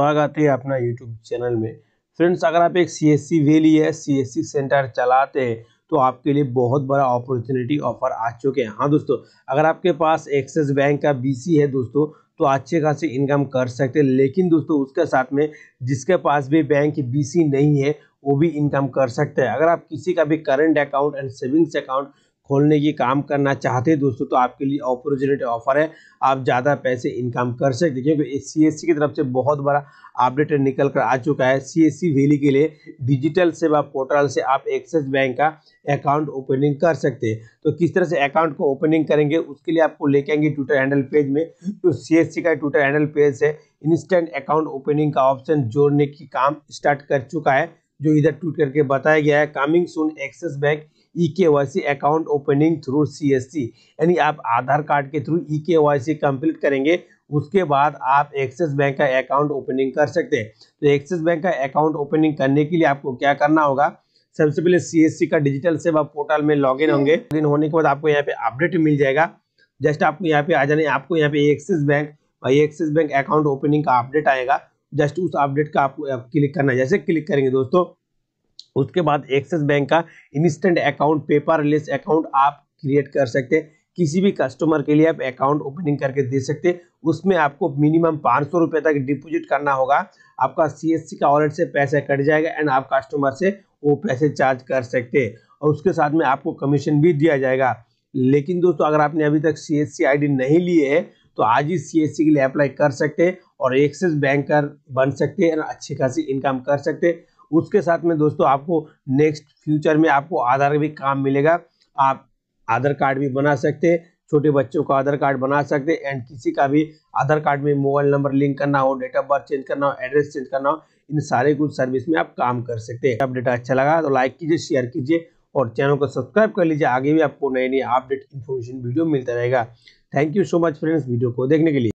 स्वागत है अपना यूट्यूब चैनल में फ्रेंड्स अगर आप एक सी एस सी वैली है सी एस सी सेंटर चलाते हैं तो आपके लिए बहुत बड़ा अपॉर्चुनिटी ऑफर आ चुके हैं हाँ दोस्तों अगर आपके पास एक्सिस बैंक का बीसी है दोस्तों तो अच्छे खासे इनकम कर सकते हैं लेकिन दोस्तों उसके साथ में जिसके पास भी बैंक की सी नहीं है वो भी इनकम कर सकते हैं अगर आप किसी का भी current account and savings account खोलने की काम करना चाहते हैं दोस्तों तो आपके लिए अपॉर्चुनिटी ऑफर है आप ज़्यादा पैसे इनकम कर सकते क्योंकि सी एस की तरफ से बहुत बड़ा अपडेट निकल कर आ चुका है सी एस वैली के लिए डिजिटल सेवा पोर्टल से आप एक्सिस बैंक का अकाउंट ओपनिंग कर सकते हैं तो किस तरह से अकाउंट को ओपनिंग करेंगे उसके लिए आपको लेके आएंगे ट्विटर हैंडल पेज में तो सी का ट्विटर हैंडल पेज से इंस्टेंट अकाउंट ओपनिंग का ऑप्शन जोड़ने की काम स्टार्ट कर चुका है जो इधर ट्वीट करके बताया गया है coming soon Axis bank E K Y C account opening through C S C यानी आप आधार कार्ड के थ्रू ई के वाई सी कंप्लीट करेंगे उसके बाद आप एक्सिस बैंक का अकाउंट ओपनिंग कर सकते हैं तो एक्सिस बैंक का अकाउंट ओपनिंग करने के लिए आपको क्या करना होगा सबसे पहले सी का डिजिटल सेवा पोर्टल में इन होंगे लॉगिन होने के बाद आपको यहाँ पे अपडेट मिल जाएगा जस्ट आपको यहाँ पे आ जाने आपको यहाँ पे एक्सिस बैंक और एक्सिस बैंक अकाउंट ओपनिंग का अपडेट आएगा जस्ट उस अपडेट का आपको क्लिक करना है जैसे क्लिक करेंगे दोस्तों उसके बाद एक्सेस बैंक का इंस्टेंट अकाउंट पेपरलेस अकाउंट आप क्रिएट कर सकते हैं किसी भी कस्टमर के लिए आप अकाउंट ओपनिंग करके दे सकते हैं उसमें आपको मिनिमम पाँच सौ रुपये तक डिपोजिट करना होगा आपका सीएससी का वॉलेट से पैसे कट जाएगा एंड आप कस्टमर से वो पैसे चार्ज कर सकते हैं और उसके साथ में आपको कमीशन भी दिया जाएगा लेकिन दोस्तों अगर आपने अभी तक सी एस नहीं लिए है तो आज ही सी के लिए अप्लाई कर सकते हैं और एक्सेस बैंकर बन सकते हैं अच्छी खासी इनकम कर सकते हैं उसके साथ में दोस्तों आपको नेक्स्ट फ्यूचर में आपको आधार भी काम मिलेगा आप आधार कार्ड भी बना सकते हैं छोटे बच्चों का आधार कार्ड बना सकते हैं एंड किसी का भी आधार कार्ड में मोबाइल नंबर लिंक करना हो डेट ऑफ बर्थ चेंज करना हो एड्रेस चेंज करना हो इन सारे कुछ सर्विस में आप काम कर सकते हैं अपडेट अच्छा लगा तो लाइक कीजिए शेयर कीजिए और चैनल को सब्सक्राइब कर लीजिए आगे भी आपको नए नए अपडेट इन्फॉर्मेशन वीडियो मिलता रहेगा thank you so much friends video को देखने के लिए